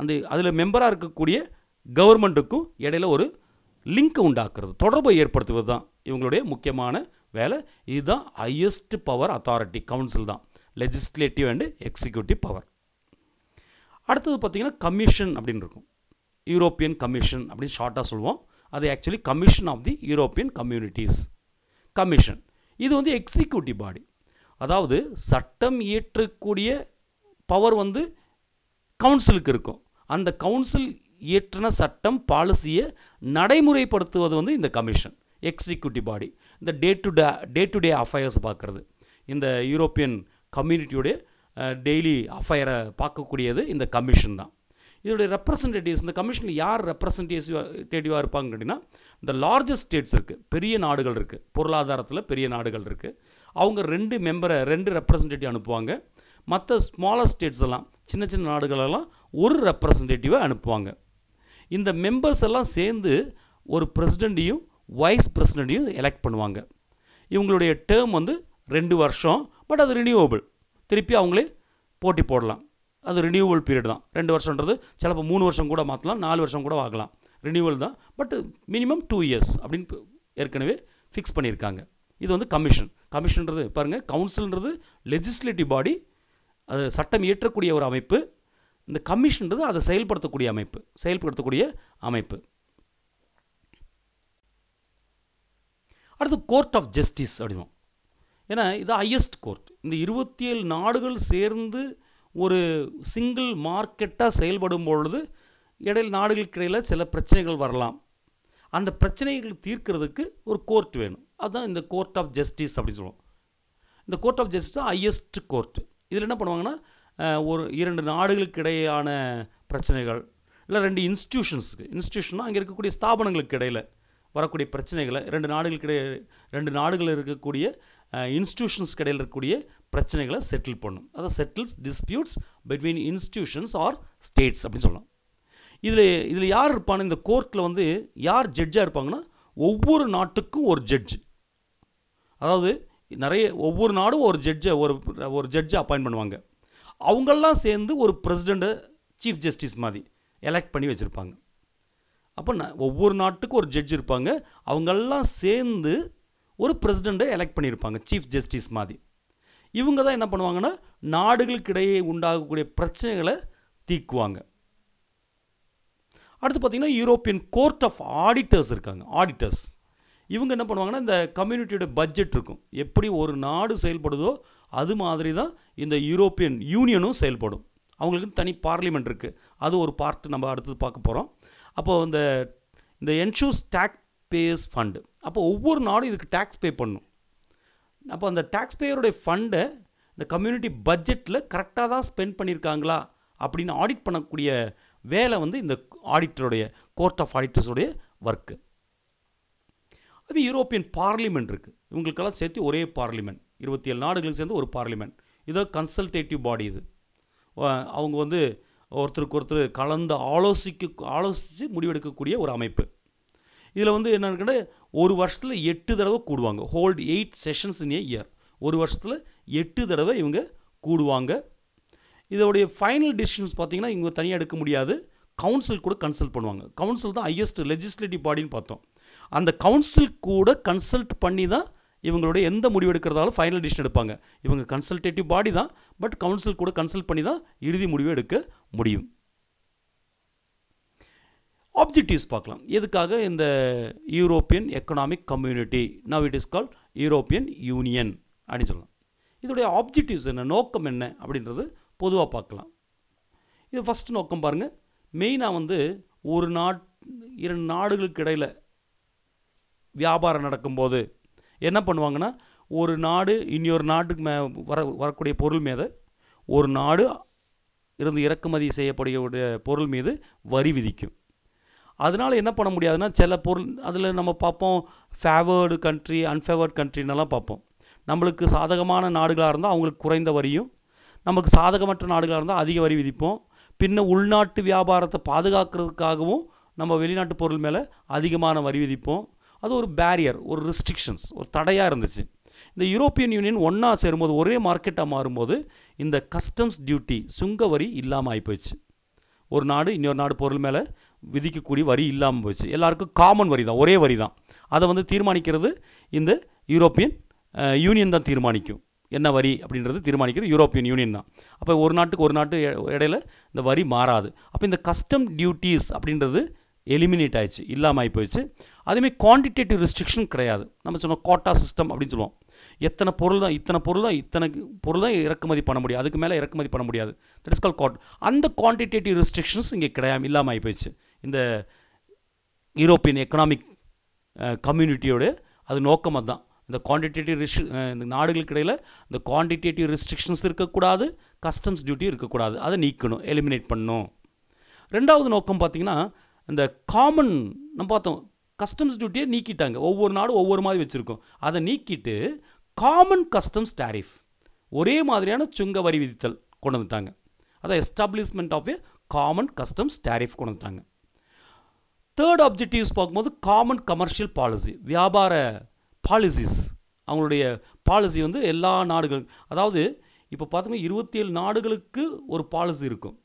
Speaker 1: அந்த அதில் மெம்பராக இருக்கக்கூடிய கவர்மெண்ட்டுக்கும் இடையில ஒரு லிங்க்கை உண்டாக்குறது தொடர்பை ஏற்படுத்துவது தான் இவங்களுடைய முக்கியமான வேலை இதுதான் ஹையஸ்ட் பவர் அத்தாரிட்டி கவுன்சில் தான் லெஜிஸ்லேட்டிவ் அண்டு எக்ஸிக்யூட்டிவ் பவர் அடுத்தது பார்த்திங்கன்னா கமிஷன் அப்படின்னு இருக்கும் யூரோப்பியன் கமிஷன் அப்படின்னு ஷார்ட்டாக சொல்லுவோம் அது actually commission of the European communities commission இது வந்து எக்ஸிக்யூட்டிவ் பாடி அதாவது சட்டம் இயற்றக்கூடிய பவர் வந்து கவுன்சிலுக்கு இருக்கும் அந்த கவுன்சில் இயற்றின சட்டம் பாலிசியை நடைமுறைப்படுத்துவது வந்து இந்த கமிஷன் எக்ஸிக்யூட்டிவ் பாடி இந்த day to day day to day affairs பார்க்குறது இந்த யூரோப்பியன் கம்யூனிட்டியுடைய டெய்லி அஃபயரை பார்க்கக்கூடியது இந்த கமிஷன் தான் இதோடைய ரெப்ரசன்டேட்டிவ்ஸ் இந்த கமிஷனில் யார் ரெப்ரசன்டேட்டிவாக இருப்பாங்க அப்படின்னா இந்த லார்ஜஸ்ட் ஸ்டேட்ஸ் இருக்குது பெரிய நாடுகள் இருக்குது பொருளாதாரத்தில் பெரிய நாடுகள் இருக்குது அவங்க ரெண்டு மெம்பரை ரெண்டு ரெப்ரசன்டேட்டிவ் அனுப்புவாங்க மற்ற ஸ்மாலர் ஸ்டேட்ஸ் எல்லாம் சின்ன சின்ன நாடுகளெல்லாம் ஒரு ரெப்ரசன்டேட்டிவாக அனுப்புவாங்க இந்த மெம்பர்ஸ் எல்லாம் சேர்ந்து ஒரு பிரசிடெண்ட்டையும் வைஸ் பிரசிடெண்ட்டையும் எலெக்ட் பண்ணுவாங்க இவங்களுடைய டேர்ம் வந்து ரெண்டு வருஷம் பட் அது ரினியூவபிள் திருப்பி அவங்களே போட்டி போடலாம் அது ரினியூவல் பீரியட் தான் ரெண்டு வருஷன்றது சிலப்போ மூணு வருஷம் கூட மாற்றலாம் நாலு வருஷம் கூட ஆகலாம் ரினியூவல் தான் பட் மினிமம் டூ இயர்ஸ் அப்படின்னு ஏற்கனவே ஃபிக்ஸ் பண்ணியிருக்காங்க இது வந்து கமிஷன் கமிஷன்றது பாருங்கள் கவுன்சில்ன்றது லெஜிஸ்லேட்டிவ் பாடி அது சட்டம் இயற்றக்கூடிய ஒரு அமைப்பு இந்த கமிஷன்றது அதை செயல்படுத்தக்கூடிய அமைப்பு செயல்படுத்தக்கூடிய அமைப்பு அடுத்து கோர்ட் ஆஃப் ஜஸ்டிஸ் அப்படிவோம் ஏன்னா இது ஹையஸ்ட் கோர்ட் இந்த இருபத்தி ஏழு நாடுகள் சேர்ந்து ஒரு சிங்கிள் மார்க்கெட்டாக செயல்படும் பொழுது இடையில் நாடுகளுக்கு இடையில் சில பிரச்சனைகள் வரலாம் அந்த பிரச்சனைகள் தீர்க்கிறதுக்கு ஒரு கோர்ட் வேணும் அதுதான் இந்த கோர்ட் ஆஃப் ஜஸ்டிஸ் அப்படின்னு சொல்லுவோம் இந்த court of justice highest court இதில் என்ன பண்ணுவாங்கன்னா ஒரு இரண்டு நாடுகளுக்கு இடையான பிரச்சனைகள் இல்லை ரெண்டு இன்ஸ்டியூஷன்ஸுக்கு இன்ஸ்டியூஷன்னால் அங்கே இருக்கக்கூடிய ஸ்தாபனங்களுக்கு இடையில் வரக்கூடிய பிரச்சனைகளை ரெண்டு நாடுகளுக்கு இடையே ரெண்டு நாடுகளில் இருக்கக்கூடிய இன்ஸ்டியூஷன்ஸ்க்கு இடையில் இருக்கக்கூடிய பிரச்சனைகளை செட்டில் பண்ணும் அதாவது settles disputes between institutions or states அப்படின்னு சொல்லலாம் இதில் இதில் யார் இருப்பாங்க இந்த கோர்ட்டில் வந்து யார் ஜட்ஜாக இருப்பாங்கன்னா ஒவ்வொரு நாட்டுக்கும் ஒரு ஜட்ஜு அதாவது நிறைய ஒவ்வொரு நாடும் ஒரு ஜட்ஜை ஒரு ஒரு ஜட்ஜை அப்பாயிண்ட் பண்ணுவாங்க அவங்கெல்லாம் சேர்ந்து ஒரு பிரசிடெண்ட்டை சீஃப் ஜஸ்டிஸ் மாதிரி எலெக்ட் பண்ணி வச்சுருப்பாங்க அப்போ ந ஒவ்வொரு நாட்டுக்கும் ஒரு ஜட்ஜ் இருப்பாங்க அவங்கெல்லாம் சேர்ந்து ஒரு பிரசிடெண்ட்டை எலெக்ட் பண்ணியிருப்பாங்க சீஃப் ஜஸ்டிஸ் மாதிரி இவங்க தான் என்ன பண்ணுவாங்கன்னா நாடுகளுக்கிடையே உண்டாகக்கூடிய பிரச்சனைகளை தீக்குவாங்க அடுத்து பார்த்திங்கன்னா யூரோப்பியன் கோர்ட் ஆஃப் ஆடிட்டர்ஸ் இருக்காங்க ஆடிட்டர்ஸ் இவங்க என்ன பண்ணுவாங்கன்னா இந்த கம்யூனிட்டியோட பட்ஜெட் இருக்கும் எப்படி ஒரு நாடு செயல்படுதோ அது மாதிரி தான் இந்த யூரோப்பியன் யூனியனும் செயல்படும் அவங்களுக்கு தனி பார்லிமெண்ட் இருக்குது அது ஒரு பார்ட் நம்ம அடுத்தது பார்க்க போகிறோம் அப்போது இந்த இந்த என்ஷூஸ் டேக்ஸ் பேஸ் ஃபண்டு அப்போ ஒவ்வொரு நாடும் இதுக்கு டேக்ஸ் பே பண்ணும் அப்போ அந்த டேக்ஸ் பேயருடைய ஃபண்டை இந்த கம்யூனிட்டி பட்ஜெட்டில் கரெக்டாக தான் ஸ்பெண்ட் பண்ணியிருக்காங்களா அப்படின்னு ஆடிட் பண்ணக்கூடிய வேலை வந்து இந்த ஆடிட்டருடைய கோர்ட் ஆஃப் ஆடிட்டர்ஸுடைய ஒர்க்கு அது யூரோப்பியன் பார்லிமெண்ட் இருக்குது இவங்களுக்கெல்லாம் சேர்த்து ஒரே பார்லிமெண்ட் இருபத்தி ஏழு நாடுகளுக்கு சேர்ந்து ஒரு பார்லிமெண்ட் இதோ கன்சல்டேட்டிவ் பாடி இது அவங்க வந்து ஒருத்தருக்கு ஒருத்தர் கலந்து ஆலோசிக்க ஆலோசித்து முடிவெடுக்கக்கூடிய ஒரு அமைப்பு இதில் வந்து என்னன்னு ஒரு வருஷத்தில் எட்டு தடவை கூடுவாங்க hold eight sessions in a year ஒரு வருஷத்தில் எட்டு தடவை இவங்க கூடுவாங்க இதோடைய ஃபைனல் டிசிஷன்ஸ் பார்த்திங்கன்னா இவங்க தனியாக எடுக்க முடியாது கவுன்சில் கூட கன்சல்ட் பண்ணுவாங்க கவுன்சில் தான் ஹையஸ்ட் லெஜிஸ்லேட்டிவ் பாடின்னு பார்த்தோம் அந்த கவுன்சில் கூட கன்சல்ட் பண்ணி தான் இவங்களுடைய எந்த முடிவு எடுக்கிறதாலும் ஃபைனல் டிசிஷன் எடுப்பாங்க இவங்க கன்சல்டேட்டிவ் பாடி தான் பட் கவுன்சில் கூட கன்சல்ட் பண்ணி தான் இறுதி முடிவு எடுக்க முடியும் ஆப்ஜெக்டிவ்ஸ் பார்க்கலாம் எதுக்காக இந்த European economic community now it is call European union அப்படின்னு சொல்லலாம் இதோடைய ஆப்ஜெக்டிவ்ஸ் என்ன நோக்கம் என்ன அப்படின்றது பொதுவாக பார்க்கலாம் இது ஃபஸ்ட் நோக்கம் பாருங்கள் மெயினாக வந்து ஒரு நாட் இரண்டு நாடுகளுக்கு இடையில் வியாபாரம் நடக்கும்போது என்ன பண்ணுவாங்கன்னா ஒரு நாடு இன்னொரு நாட்டுக்கு மே வர வரக்கூடிய பொருள் மீது ஒரு நாடு இருந்து இறக்குமதி செய்யப்படக்கூடிய பொருள் மீது வரி விதிக்கும் அதனால் என்ன பண்ண முடியாதுன்னா சில பொருள் அதில் நம்ம பார்ப்போம் ஃபேவர்டு கண்ட்ரி அன்ஃபேவர்டு கண்ட்ரின்னெல்லாம் பார்ப்போம் நம்மளுக்கு சாதகமான நாடுகளாக இருந்தால் அவங்களுக்கு குறைந்த வரியும் நமக்கு சாதகமற்ற நாடுகளாக இருந்தால் அதிக வரி விதிப்போம் பின்ன உள்நாட்டு வியாபாரத்தை பாதுகாக்கிறதுக்காகவும் நம்ம வெளிநாட்டு பொருள் மேலே அதிகமான வரி விதிப்போம் அது ஒரு பேரியர் ஒரு ரெஸ்ட்ரிக்ஷன்ஸ் ஒரு தடையாக இருந்துச்சு இந்த யூரோப்பியன் யூனியன் ஒன்றா சேரும்போது ஒரே மார்க்கெட்டாக மாறும்போது இந்த கஸ்டம்ஸ் டியூட்டி சுங்க வரி இல்லாமல் ஆகி போயிடுச்சு ஒரு நாடு இன்னொரு நாடு பொருள் மேலே விதிக்கக்கூடிய வரி இல்லாமல் போயிடுச்சு எல்லாருக்கும் காமன் வரி தான் ஒரே வரி தான் அதை வந்து தீர்மானிக்கிறது இந்த யூரோப்பியன் யூனியன் தான் தீர்மானிக்கும் என்ன வரி அப்படின்றது தீர்மானிக்கிறது யூரோப்பியன் யூனியன் தான் அப்போ ஒரு நாட்டுக்கு ஒரு நாட்டு இடையில இந்த வரி மாறாது அப்போ இந்த கஸ்டம் டியூட்டிஸ் அப்படின்றது எலிமினேட் ஆயிடுச்சு இல்லாமல் ஆகி போயிடுச்சு அதேமாதிரி குவான்டிடேட்டிவ் ரெஸ்ட்ரிக்ஷன் கிடையாது நம்ம சொன்னோம் கோட்டா சிஸ்டம் அப்படின்னு சொல்லுவோம் எத்தனை பொருள் தான் இத்தனை பொருள் தான் இத்தனை பொருள் தான் இறக்குமதி பண்ண முடியும் அதுக்கு மேலே இறக்குமதி பண்ண முடியாது தட் இஸ் கால் கோட் அந்த குவான்டிடேட்டிவ் ரெஸ்ட்ரிக்ஷன்ஸ் இங்கே கிடையாது இல்லாமல் ஆகி போயிடுச்சு இந்த யூரோப்பியன் எக்கனாமிக் கம்யூனிட்டியோட அது நோக்கம் அதுதான் இந்த குவான்டிடேட்டிவ் ரிஸ்ட் இந்த நாடுகளுக்கு இடையில் இந்த குவான்டிடேட்டிவ் ரெஸ்ட்ரிக்ஷன்ஸ் இருக்கக்கூடாது கஸ்டம்ஸ் டியூட்டி இருக்கக்கூடாது அதை நீக்கணும் எலிமினேட் பண்ணணும் ரெண்டாவது நோக்கம் பார்த்திங்கன்னா இந்த காமன் நம்ம பார்த்தோம் கஸ்டம்ஸ் டியூட்டியை நீக்கிட்டாங்க ஒவ்வொரு நாடும் ஒவ்வொரு மாதிரி வச்சுருக்கோம் அதை நீக்கிட்டு காமன் கஸ்டம்ஸ் டேரிஃப் ஒரே மாதிரியான சுங்க வரி விதித்தல் கொண்டு வந்துட்டாங்க அதான் establishment of a common customs tariff கொண்டு வந்துட்டாங்க தேர்ட் அப்ஜெக்டிவ்ஸ் பார்க்கும்போது காமன் கமர்ஷியல் பாலிசி வியாபார பாலிசிஸ் அவங்களுடைய பாலிசி வந்து எல்லா நாடுகளும் அதாவது இப்போ பார்த்தோம்னா இருபத்தி ஏழு நாடுகளுக்கு ஒரு பாலிசி இருக்கும்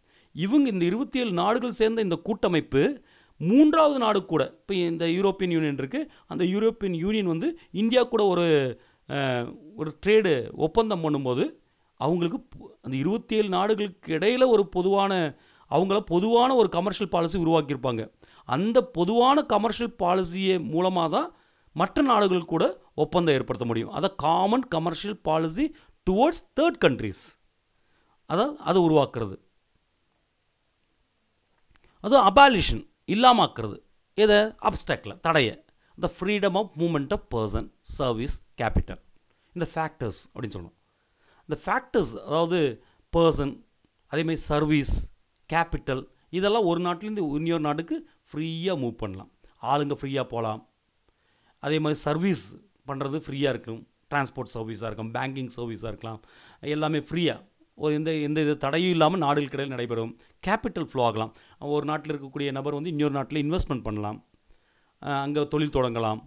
Speaker 1: இவங்க இந்த இருபத்தி ஏழு நாடுகள் சேர்ந்த இந்த கூட்டமைப்பு மூன்றாவது நாடு கூட இப்போ இந்த யூரோப்பியன் யூனியன் இருக்குது அந்த யூரோப்பியன் யூனியன் வந்து இந்தியா கூட ஒரு ஒரு ட்ரேடு ஒப்பந்தம் பண்ணும்போது அவங்களுக்கு அந்த இருபத்தி ஏழு நாடுகளுக்கு இடையில் ஒரு பொதுவான அவங்கள பொதுவான ஒரு கமர்ஷியல் பாலிசி உருவாக்கியிருப்பாங்க அந்த பொதுவான கமர்ஷியல் பாலிசியை மூலமாக தான் மற்ற நாடுகள் கூட ஒப்பந்தம் ஏற்படுத்த முடியும் அதை common commercial policy towards third countries அதான் அதை உருவாக்குறது அது அபாலிஷன் இல்லாமாக்குறது எதை அப்டாக்கில் தடையை இந்த freedom of movement of person service capital இந்த ஃபேக்டர்ஸ் அப்படின்னு சொல்லணும் இந்த ஃபேக்டர்ஸ் அதாவது பர்சன் அதேமாதிரி சர்வீஸ் கேபிட்டல் இதெல்லாம் ஒரு நாட்டிலேருந்து இன்னொரு நாட்டுக்கு ஃப்ரீயாக மூவ் பண்ணலாம் ஆளுங்க ஃப்ரீயாக போகலாம் அதே மாதிரி சர்வீஸ் பண்ணுறது ஃப்ரீயாக இருக்கும் டிரான்ஸ்போர்ட் சர்வீஸாக இருக்கும் பேங்கிங் சர்வீஸாக இருக்கலாம் எல்லாமே ஃப்ரீயாக ஒரு எந்த எந்த இது தடையும் இல்லாமல் நாடுகளுக்கு இடையில் நடைபெறும் கேபிட்டல் ஃப்ளோ ஆகலாம் ஒரு நாட்டில் இருக்கக்கூடிய நபர் வந்து இன்னொரு நாட்டில் இன்வெஸ்ட்மெண்ட் பண்ணலாம் அங்கே தொழில் தொடங்கலாம்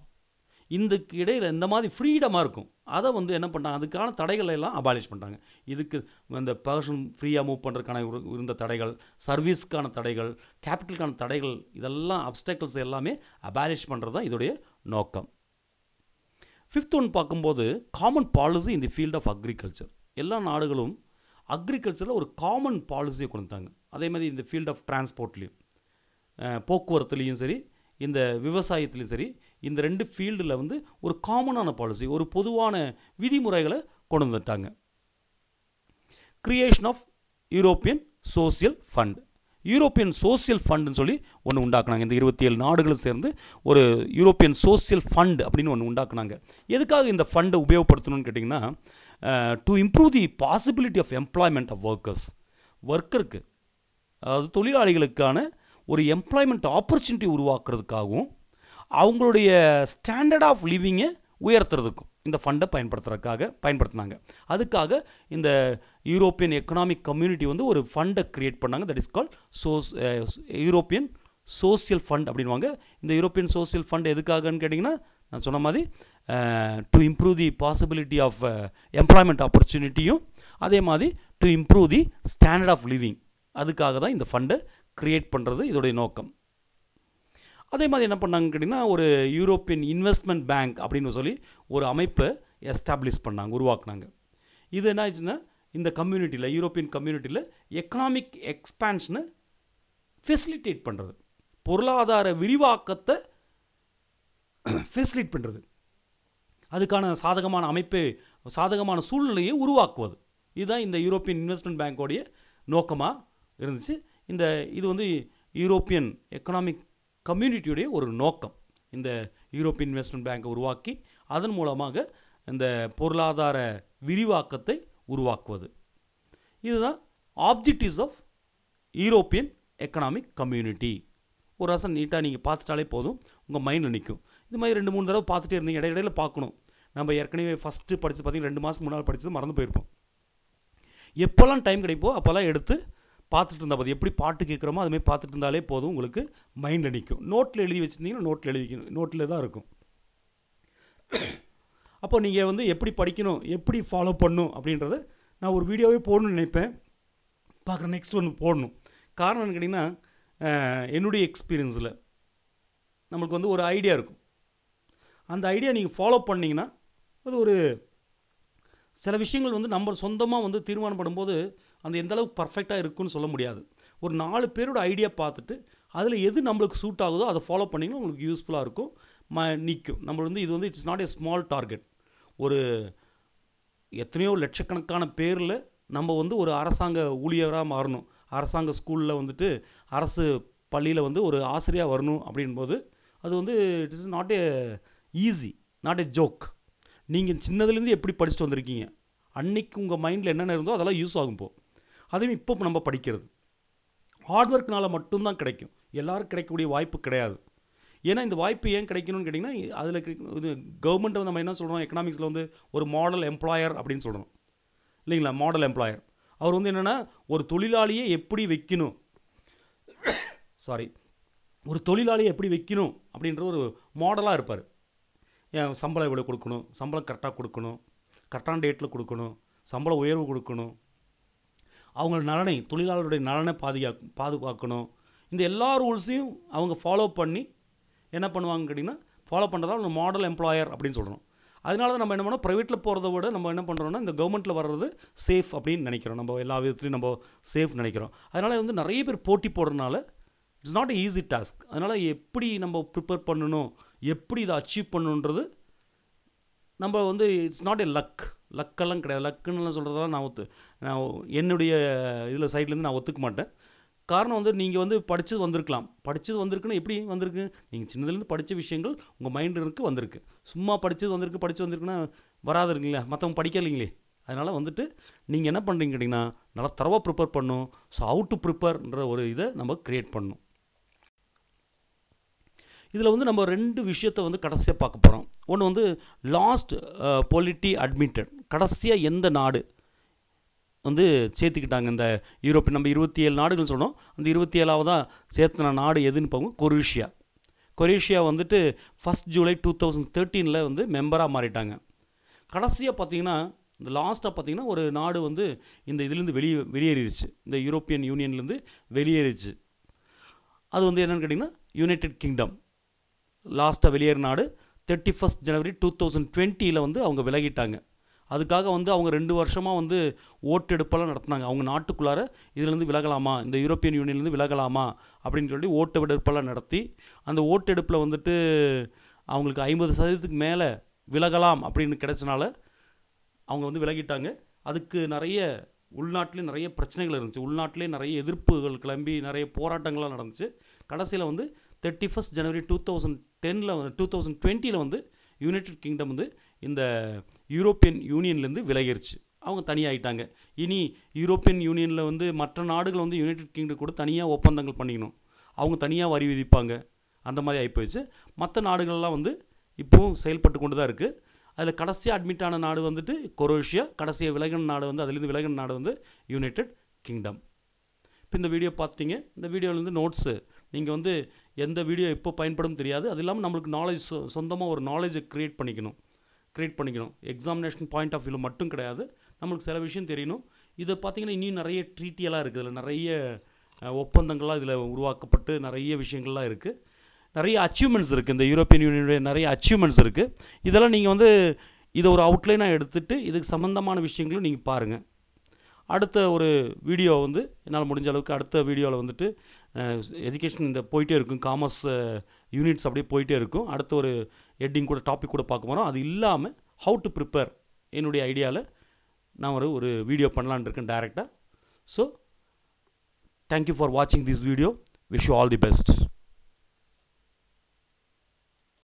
Speaker 1: இந்த இடையில் இந்த மாதிரி ஃப்ரீடமாக இருக்கும் அதை வந்து என்ன பண்ணுறாங்க அதுக்கான தடைகளை எல்லாம் அபாலிஷ் பண்ணுறாங்க இதுக்கு இந்த பர்சன் ஃப்ரீயாக மூவ் பண்ணுறதுக்கான இருந்த தடைகள் சர்வீஸ்க்கான தடைகள் கேபிட்டலுக்கான தடைகள் இதெல்லாம் அப்டக்கிள்ஸ் எல்லாமே அபாலிஷ் பண்ணுறது தான் இதோடைய நோக்கம் ஃபிஃப்த் ஒன் பார்க்கும்போது காமன் பாலிசி இந்த ஃபீல்ட் ஆஃப் அக்ரிகல்ச்சர் எல்லா நாடுகளும் அக்ரிகல்ச்சரில் ஒரு காமன் பாலிசியை கொடுத்தாங்க அதே மாதிரி இந்த ஃபீல்ட் ஆஃப் டிரான்ஸ்போர்ட்லேயும் போக்குவரத்துலேயும் சரி இந்த விவசாயத்துலேயும் சரி இந்த ரெண்டு ஃபீல்டில் வந்து ஒரு காமனான பாலிசி ஒரு பொதுவான விதிமுறைகளை கொண்டு வந்துட்டாங்க creation of European social fund European social ஃபண்டுன்னு சொல்லி ஒன்று உண்டாக்குனாங்க இந்த இருபத்தி ஏழு நாடுகளும் சேர்ந்து ஒரு யூரோப்பியன் சோசியல் ஃபண்ட் அப்படின்னு ஒன்று உண்டாக்குனாங்க எதுக்காக இந்த ஃபண்டை உபயோகப்படுத்தணும்னு கேட்டிங்கன்னா to improve the possibility of employment of workers ஒர்க்கருக்கு அதாவது தொழிலாளிகளுக்கான ஒரு எம்ப்ளாய்மெண்ட் ஆப்பர்ச்சுனிட்டி உருவாக்குறதுக்காகவும் அவங்களுடைய ஸ்டாண்டர்ட் ஆஃப் லிவிங்கை உயர்த்துறதுக்கும் இந்த ஃபண்டை பயன்படுத்துறதுக்காக பயன்படுத்தினாங்க அதுக்காக இந்த யூரோப்பியன் எக்கனாமிக் கம்யூனிட்டி வந்து ஒரு ஃபண்டை க்ரியேட் பண்ணாங்க தட் இஸ் கால் சோஸ் யூரோப்பியன் சோசியல் ஃபண்ட் அப்படின்வாங்க இந்த யூரோப்பியன் சோசியல் ஃபண்ட் எதுக்காகன்னு கேட்டிங்கன்னா நான் சொன்ன மாதிரி to improve the possibility of employment ஆப்பர்ச்சுனிட்டியும் அதே மாதிரி to improve the standard of living அதுக்காக தான் இந்த ஃபண்டை க்ரியேட் பண்ணுறது இதோடைய நோக்கம் அதே மாதிரி என்ன பண்ணாங்க கேட்டிங்கன்னா ஒரு யூரோப்பியன் இன்வெஸ்ட்மெண்ட் பேங்க் அப்படின்னு சொல்லி ஒரு அமைப்பை எஸ்டாப்ளிஷ் பண்ணாங்க உருவாக்குனாங்க இது என்ன ஆச்சுன்னா இந்த கம்யூனிட்டியில் யூரோப்பியன் கம்யூனிட்டியில் எக்கனாமிக் எக்ஸ்பேன்ஷனை ஃபெசிலிட்டேட் பண்ணுறது பொருளாதார விரிவாக்கத்தை ஃபெசிலிட் பண்ணுறது அதுக்கான சாதகமான அமைப்பை சாதகமான சூழ்நிலையை உருவாக்குவது இதுதான் இந்த யூரோப்பியன் இன்வெஸ்ட்மெண்ட் பேங்கோடைய நோக்கமாக இருந்துச்சு இந்த இது வந்து யூரோப்பியன் எக்கனாமிக் கம்யூனிட்டியுடைய ஒரு நோக்கம் இந்த யூரோப்பியன் இன்வெஸ்ட்மெண்ட் பேங்கை உருவாக்கி அதன் மூலமாக இந்த பொருளாதார விரிவாக்கத்தை உருவாக்குவது இதுதான் objectives of European economic community ஒரு ரசம் நீட்டாக நீங்கள் பார்த்துட்டாலே போதும் உங்கள் மைண்ட் நிற்கும் இது மாதிரி ரெண்டு மூணு தடவை பார்த்துட்டே இருந்தீங்க இடையிடையில் பார்க்கணும் நம்ம ஏற்கனவே ஃபஸ்ட்டு படித்து பார்த்தீங்கன்னா ரெண்டு மாதம் முன்னால் படித்தது மறந்து போயிருப்போம் எப்போல்லாம் டைம் கிடைப்போ அப்போல்லாம் எடுத்து பார்த்துட்டு இருந்தால் போதும் எப்படி பாட்டு கேட்குறோமோ அதுமாரி பார்த்துட்டு இருந்தாலே போதும் உங்களுக்கு மைண்டில் நிற்கும் நோட்டில் எழுதி வச்சுருந்தீங்கன்னா நோட்டில் எழுதிக்கணும் நோட்டில் தான் இருக்கும் அப்போ நீங்கள் வந்து எப்படி படிக்கணும் எப்படி ஃபாலோ பண்ணும் அப்படின்றத நான் ஒரு வீடியோவே போடணும்னு நினைப்பேன் பார்க்குற நெக்ஸ்ட் ஒன்று போடணும் காரணம் கேட்டிங்கன்னா என்னுடைய எக்ஸ்பீரியன்ஸில் நம்மளுக்கு வந்து ஒரு ஐடியா இருக்கும் அந்த ஐடியா நீங்கள் ஃபாலோ பண்ணிங்கன்னா அது ஒரு சில விஷயங்கள் வந்து நம்ம சொந்தமாக வந்து தீர்மானம் பண்ணும்போது அந்த எந்த அளவுக்கு பர்ஃபெக்டாக இருக்குன்னு சொல்ல முடியாது ஒரு நாலு பேரோட ஐடியா பார்த்துட்டு அதில் எது நம்மளுக்கு சூட் ஆகுதோ அதை ஃபாலோ பண்ணிங்கன்னா உங்களுக்கு யூஸ்ஃபுல்லாக இருக்கும் ம நிற்கும் நம்ம வந்து இது வந்து it's not a small target ஒரு எத்தனையோ லட்சக்கணக்கான பேரில் நம்ம வந்து ஒரு அரசாங்க ஊழியராக மாறணும் அரசாங்க ஸ்கூலில் வந்துட்டு அரசு பள்ளியில் வந்து ஒரு ஆசிரியாக வரணும் அப்படின்போது அது வந்து it is not a easy not a joke நீங்கள் சின்னதுலேருந்து எப்படி படிச்சுட்டு வந்திருக்கீங்க அன்னைக்கு உங்கள் மைண்டில் என்னென்ன இருந்தோ அதெல்லாம் யூஸ் ஆகும் போ அதையும் இப்போ நம்ம படிக்கிறது ஹார்ட் ஒர்க்னால் மட்டும்தான் கிடைக்கும் எல்லோரும் கிடைக்கக்கூடிய வாய்ப்பு கிடையாது ஏன்னா இந்த வாய்ப்பு ஏன் கிடைக்கணும்னு கேட்டிங்கன்னா அதில் இது கவர்மெண்ட்டை நம்ம என்ன சொல்கிறோம் எக்கனாமிக்ஸில் வந்து ஒரு மாடல் எம்ப்ளாயர் அப்படின்னு சொல்கிறோம் இல்லைங்களா மாடல் எம்ப்ளாயர் அவர் வந்து என்னென்னா ஒரு தொழிலாளியை எப்படி வைக்கணும் சாரி ஒரு தொழிலாளியை எப்படி வைக்கணும் அப்படின்ற ஒரு மாடலாக இருப்பார் சம்பளம் எவ்வளோ கொடுக்கணும் சம்பளம் கரெக்டாக கொடுக்கணும் கரெக்டான டேட்டில் கொடுக்கணும் சம்பள உயர்வு கொடுக்கணும் அவங்களோட நலனை தொழிலாளருடைய நலனை பாதுகாக்க பாதுகாக்கணும் இந்த எல்லா ரூல்ஸையும் அவங்க ஃபாலோ பண்ணி என்ன பண்ணுவாங்க கேட்டிங்கன்னா ஃபாலோ பண்ணுறதா நம்ம மாடல் எம்ப்ளாயர் அப்படின்னு சொல்கிறோம் அதனால தான் நம்ம என்ன பண்ணோம் ப்ரைவேட்டில் போகிறத விட நம்ம என்ன பண்ணுறோம்னா இந்த கவர்மெண்ட்டில் வர்றது சேஃப் அப்படின்னு நினைக்கிறோம் நம்ம எல்லா விதத்துலையும் நம்ம சேஃப் நினைக்கிறோம் அதனால் வந்து நிறைய பேர் போட்டி போடுறதுனால இட்ஸ் நாட் ஈஸி டாஸ்க் அதனால் எப்படி நம்ம ப்ரிப்பேர் பண்ணணும் எப்படி இதை அச்சீவ் பண்ணணுன்றது நம்ம வந்து இட்ஸ் நாட் எ லக் லக்கெல்லாம் கிடையாது லக்குன்னு சொல்கிறதெல்லாம் நான் ஒத்து நான் என்னுடைய இதில் சைட்லேருந்து நான் ஒத்துக்க மாட்டேன் காரணம் வந்து நீங்கள் வந்து படித்தது வந்திருக்கலாம் படித்தது வந்திருக்குன்னு எப்படி வந்திருக்கு நீங்கள் சின்னதுலேருந்து படித்த விஷயங்கள் உங்கள் இருக்கு வந்திருக்கு சும்மா படித்தது வந்திருக்கு படித்து வந்திருக்குன்னா வராது இருக்குங்களா மற்றவங்க படிக்கலைங்களே அதனால் வந்துட்டு நீங்கள் என்ன பண்ணுறீங்க கேட்டிங்கன்னா நல்லா தரவாக ப்ரிப்பேர் பண்ணும் ஸோ அவுட் டு ப்ரிப்பேர்ன்ற ஒரு இதை நம்ம க்ரியேட் பண்ணணும் இதில் வந்து நம்ம ரெண்டு விஷயத்தை வந்து கடைசியாக பார்க்க போகிறோம் ஒன்று வந்து லாஸ்ட் பொலிட்டி அட்மிட்டட் கடைசியாக எந்த நாடு வந்து சேர்த்துக்கிட்டாங்க இந்த யூரோப் நம்ம இருபத்தி ஏழு நாடுகள் சொன்னோம் அந்த இருபத்தி ஏழாவதாக சேர்த்தின நாடு எதுன்னு போங்க கொரேஷியா கொரேஷியா வந்துட்டு ஃபஸ்ட் ஜூலை டூ தௌசண்ட் தேர்ட்டீனில் வந்து மெம்பராக மாறிட்டாங்க கடைசியாக பார்த்தீங்கன்னா இந்த லாஸ்ட்டாக பார்த்தீங்கன்னா ஒரு நாடு வந்து இந்த இதுலேருந்து வெளியே வெளியேறிடுச்சு இந்த யூரோப்பியன் யூனியன்லேருந்து வெளியேறிடுச்சு அது வந்து என்னென்னு கேட்டிங்கன்னா யுனைடெட் கிங்டம் லாஸ்ட்டாக வெளியேற நாடு thirty first January two thousand டுவெண்ட்டியில் வந்து அவங்க விலகிட்டாங்க அதுக்காக வந்து அவங்க ரெண்டு வருஷமாக வந்து ஓட்டெடுப்பெல்லாம் நடத்தினாங்க அவங்க நாட்டுக்குள்ளார இதிலேருந்து விலகலாமா இந்த யூரோப்பியன் யூனியன்லேருந்து விலகலாமா அப்படின்னு சொல்லி ஓட்டெடுப்பெல்லாம் நடத்தி அந்த ஓட்டெடுப்பில் வந்துட்டு அவங்களுக்கு ஐம்பது சதவீதத்துக்கு மேலே விலகலாம் அப்படின்னு கிடைச்சனால அவங்க வந்து விலகிட்டாங்க அதுக்கு நிறைய உள்நாட்டிலே நிறைய பிரச்சனைகள் இருந்துச்சு உள்நாட்டிலே நிறைய எதிர்ப்புகள் கிளம்பி நிறைய போராட்டங்கள்லாம் நடந்துச்சு கடைசியில் வந்து thirty first January two thousand டெனில் டூ தௌசண்ட் டுவெண்ட்டியில் வந்து யுனைடெட் கிங்டம் வந்து இந்த யூரோப்பியன் யூனியன்லேருந்து விலகிருச்சு அவங்க தனியாகிட்டாங்க இனி யூரோப்பியன் யூனியனில் வந்து மற்ற நாடுகள் வந்து யுனைடெட் கிங்டம் கூட தனியாக ஒப்பந்தங்கள் பண்ணிக்கணும் அவங்க தனியாக வரி விதிப்பாங்க அந்த மாதிரி ஆகிப்போயிடுச்சு மற்ற நாடுகள்லாம் வந்து இப்போவும் செயல்பட்டு கொண்டு தான் இருக்குது அதில் கடைசியாக அட்மிட் ஆன நாடு வந்துட்டு கொரோஷியா கடைசியாக விலகின நாடு வந்து அதுலேருந்து விலகின நாடு வந்து யுனைடெட் கிங்டம் இப்போ இந்த வீடியோ பார்த்தீங்க இந்த வீடியோவில் வந்து நோட்ஸு நீங்கள் வந்து எந்த வீடியோ எப்போ பயன்படும் தெரியாது அது இல்லாமல் நம்மளுக்கு நாலேஜ் சொ சொந்தமாக ஒரு நாலேஜை க்ரியேட் பண்ணிக்கணும் க்ரியேட் பண்ணிக்கணும் எக்ஸாமினேஷன் பாயிண்ட் ஆஃப் வியூவில் மட்டும் கிடையாது நம்மளுக்கு சில விஷயம் தெரியணும் இதை பார்த்திங்கன்னா இன்னும் நிறைய ட்ரீட்டியெல்லாம் இருக்குது இதில் நிறைய ஒப்பந்தங்கள்லாம் இதில் உருவாக்கப்பட்டு நிறைய விஷயங்கள்லாம் இருக்குது நிறைய அச்சீவ்மெண்ட்ஸ் இருக்குது இந்த யூரோப்பியன் யூனியனுடைய நிறைய அச்சீவ்மெண்ட்ஸ் இருக்குது இதெல்லாம் நீங்கள் வந்து இதை ஒரு அவுட்லைனாக எடுத்துகிட்டு இதுக்கு சம்மந்தமான விஷயங்களும் நீங்கள் பாருங்கள் அடுத்த ஒரு வீடியோ வந்து என்னால் முடிஞ்ச அளவுக்கு அடுத்த வீடியோவில் வந்துட்டு எஜுகேஷன் இந்த போயிட்டே இருக்கும் காமர்ஸ் யூனிட்ஸ் அப்படியே போயிட்டே இருக்கும் அடுத்த ஒரு ஹெட்டிங் கூட டாபிக் கூட பார்க்க போகிறோம் அது இல்லாமல் ஹவு டு ப்ரிப்பேர் என்னுடைய ஐடியாவில் நான் ஒரு ஒரு வீடியோ பண்ணலான்னு இருக்கேன் டேரெக்டாக ஸோ தேங்க்யூ ஃபார் வாட்சிங் this video wish you all the best